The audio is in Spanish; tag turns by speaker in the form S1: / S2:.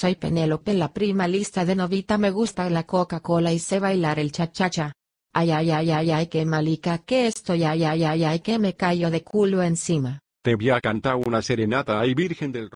S1: Soy Penélope la prima lista de Novita me gusta la Coca-Cola y sé bailar el chachacha. Ay ay ay ay ay qué malica que estoy ay ay ay ay que me callo de culo encima.
S2: Te voy a cantar una serenata ay virgen del